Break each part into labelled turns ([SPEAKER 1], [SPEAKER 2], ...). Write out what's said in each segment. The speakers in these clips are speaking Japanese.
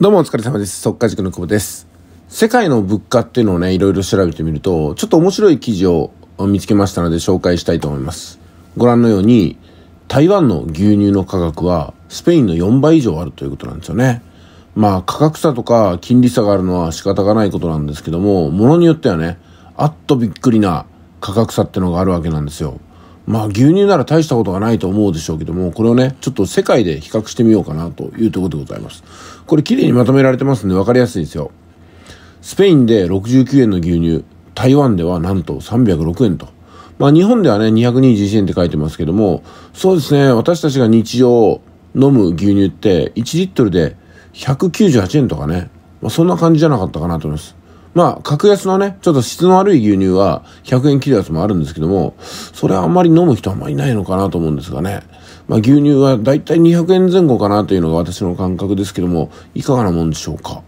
[SPEAKER 1] どうもお疲れ様です。速稼塾の久保です。世界の物価っていうのをね、いろいろ調べてみると、ちょっと面白い記事を見つけましたので紹介したいと思います。ご覧のように、台湾の牛乳の価格はスペインの4倍以上あるということなんですよね。まあ価格差とか金利差があるのは仕方がないことなんですけども、ものによってはね、あっとびっくりな価格差ってのがあるわけなんですよ。まあ牛乳なら大したことがないと思うでしょうけども、これをね、ちょっと世界で比較してみようかなというところでございます。これ綺麗にまとめられてますんで分かりやすいんですよ。スペインで69円の牛乳、台湾ではなんと306円と。まあ日本ではね、221円って書いてますけども、そうですね、私たちが日常飲む牛乳って1リットルで198円とかね、まあそんな感じじゃなかったかなと思います。まあ、格安のね、ちょっと質の悪い牛乳は100円切るやつもあるんですけども、それはあんまり飲む人はあんまりいないのかなと思うんですがね。まあ、牛乳はだいたい200円前後かなというのが私の感覚ですけども、いかがなもんでしょうか。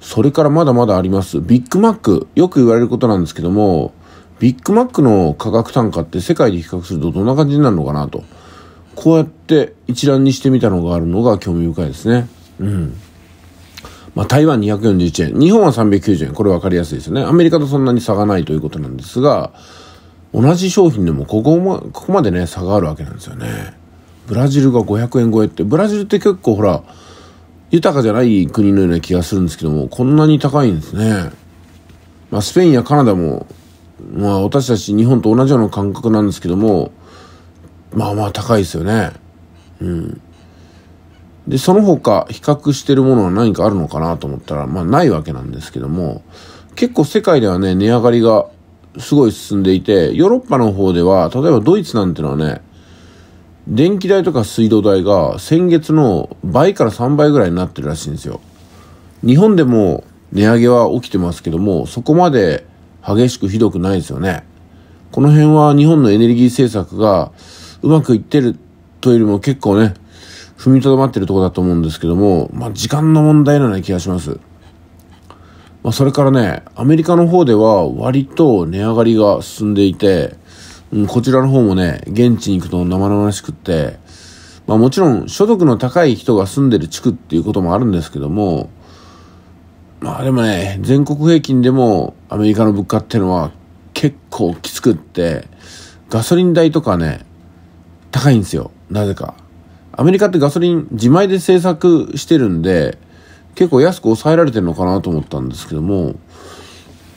[SPEAKER 1] それからまだまだあります。ビッグマック。よく言われることなんですけども、ビッグマックの価格単価って世界で比較するとどんな感じになるのかなと。こうやって一覧にしてみたのがあるのが興味深いですね。うん。まあ、台湾241円、日本は390円、これ分かりやすいですよね。アメリカとそんなに差がないということなんですが、同じ商品でもここ,、ま、ここまでね、差があるわけなんですよね。ブラジルが500円超えって、ブラジルって結構ほら、豊かじゃない国のような気がするんですけども、こんなに高いんですね。まあ、スペインやカナダも、まあ、私たち日本と同じような感覚なんですけども、まあまあ高いですよね。うん。で、その他比較してるものは何かあるのかなと思ったら、まあないわけなんですけども、結構世界ではね、値上がりがすごい進んでいて、ヨーロッパの方では、例えばドイツなんてのはね、電気代とか水道代が先月の倍から3倍ぐらいになってるらしいんですよ。日本でも値上げは起きてますけども、そこまで激しくひどくないですよね。この辺は日本のエネルギー政策がうまくいってるというよりも結構ね、踏みとどまってるとこだと思うんですけども、まあ、時間の問題のような気がします。まあ、それからね、アメリカの方では割と値上がりが進んでいて、うん、こちらの方もね、現地に行くと生々しくって、まあ、もちろん所得の高い人が住んでる地区っていうこともあるんですけども、まあでもね、全国平均でもアメリカの物価っていうのは結構きつくって、ガソリン代とかね、高いんですよ。なぜか。アメリカってガソリン自前で製作してるんで、結構安く抑えられてるのかなと思ったんですけども、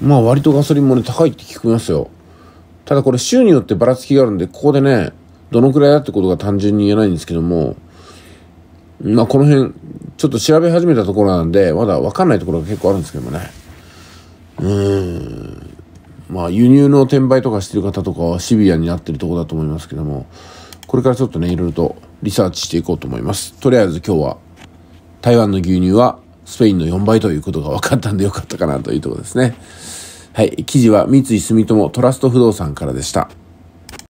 [SPEAKER 1] まあ割とガソリンもね、高いって聞きますよ。ただこれ州によってばらつきがあるんで、ここでね、どのくらいだってことが単純に言えないんですけども、まあこの辺、ちょっと調べ始めたところなんで、まだわかんないところが結構あるんですけどもね。うーん。まあ輸入の転売とかしてる方とかはシビアになってるところだと思いますけども、これからちょっとね、いろいろとリサーチしていこうと思います。とりあえず今日は台湾の牛乳はスペインの4倍ということが分かったんでよかったかなというところですね。はい。記事は三井住友トラスト不動産からでした。